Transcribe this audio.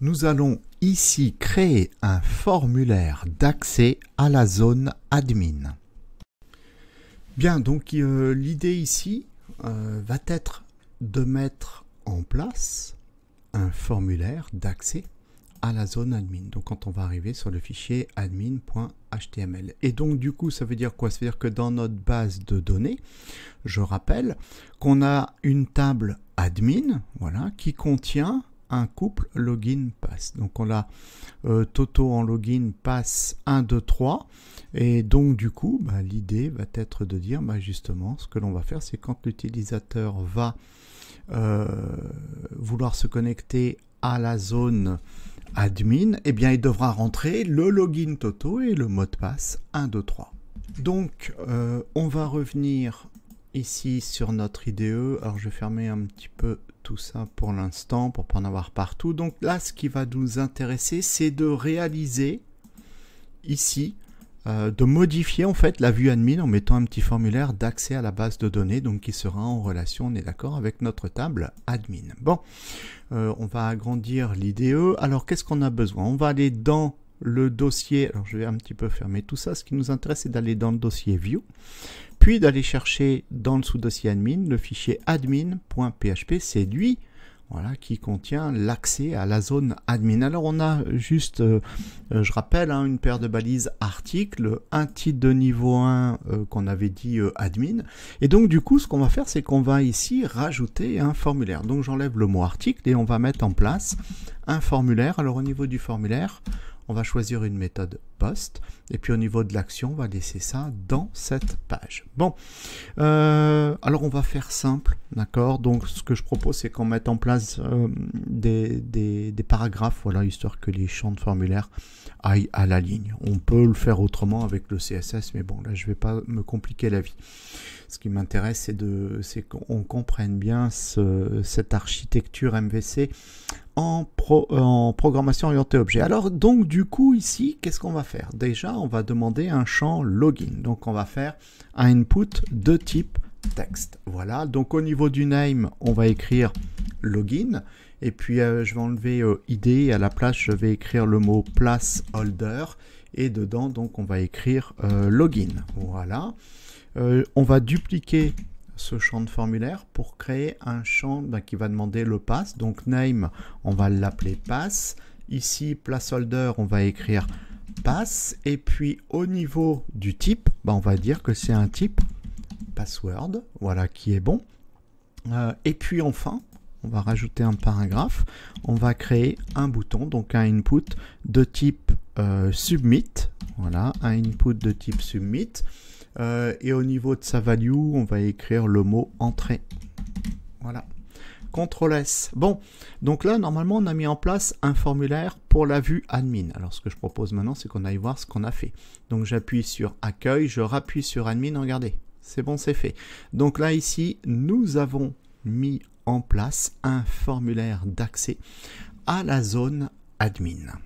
nous allons ici créer un formulaire d'accès à la zone admin. Bien, donc euh, l'idée ici euh, va être de mettre en place un formulaire d'accès à la zone admin. Donc quand on va arriver sur le fichier admin.html. Et donc du coup, ça veut dire quoi Ça veut dire que dans notre base de données, je rappelle qu'on a une table admin, voilà, qui contient couple login passe Donc on a euh, Toto en login passe 1, 2, 3. Et donc du coup, bah, l'idée va être de dire bah, justement ce que l'on va faire, c'est quand l'utilisateur va euh, vouloir se connecter à la zone admin, et eh bien il devra rentrer le login Toto et le mot de passe 1, 2, 3. Donc euh, on va revenir ici sur notre IDE. Alors je vais fermer un petit peu tout ça pour l'instant pour pas en avoir partout. Donc là, ce qui va nous intéresser, c'est de réaliser ici, euh, de modifier en fait la vue admin en mettant un petit formulaire d'accès à la base de données, donc qui sera en relation, on est d'accord, avec notre table admin. Bon, euh, on va agrandir l'IDE. Alors qu'est-ce qu'on a besoin On va aller dans le dossier, alors je vais un petit peu fermer tout ça, ce qui nous intéresse c'est d'aller dans le dossier View, puis d'aller chercher dans le sous-dossier admin le fichier admin.php, c'est lui voilà, qui contient l'accès à la zone admin. Alors on a juste, euh, euh, je rappelle, hein, une paire de balises article un titre de niveau 1 euh, qu'on avait dit admin. Et donc du coup, ce qu'on va faire, c'est qu'on va ici rajouter un formulaire. Donc j'enlève le mot article et on va mettre en place un formulaire. Alors au niveau du formulaire, on va choisir une méthode poste Et puis au niveau de l'action, on va laisser ça dans cette page. Bon, euh, alors on va faire simple, d'accord Donc ce que je propose, c'est qu'on mette en place euh, des, paragraphes, voilà, histoire que les champs de formulaire aillent à la ligne. On peut le faire autrement avec le CSS, mais bon, là, je vais pas me compliquer la vie. Ce qui m'intéresse, c'est, de, qu'on comprenne bien cette architecture MVC en, pro, en programmation orientée objet. Alors donc, du coup, ici, qu'est-ce qu'on va faire Déjà, on va demander un champ login. Donc, on va faire un input de type texte. Voilà, donc au niveau du name, on va écrire login. Et puis, euh, je vais enlever euh, ID. Et à la place, je vais écrire le mot placeholder. Et dedans, donc, on va écrire euh, login. Voilà. on va dupliquer ce champ de formulaire pour créer un champ ben, qui va demander le pass. Donc, name, on va l'appeler pass. Ici, placeholder, on va écrire Pass Et puis au niveau du type, bah, on va dire que c'est un type password, voilà, qui est bon. Euh, et puis enfin, on va rajouter un paragraphe, on va créer un bouton, donc un input de type euh, submit, voilà, un input de type submit, euh, et au niveau de sa value, on va écrire le mot entrée, voilà. CTRL S. Bon, donc là, normalement, on a mis en place un formulaire pour la vue admin. Alors, ce que je propose maintenant, c'est qu'on aille voir ce qu'on a fait. Donc, j'appuie sur Accueil, je rappuie sur Admin, regardez, c'est bon, c'est fait. Donc là, ici, nous avons mis en place un formulaire d'accès à la zone admin.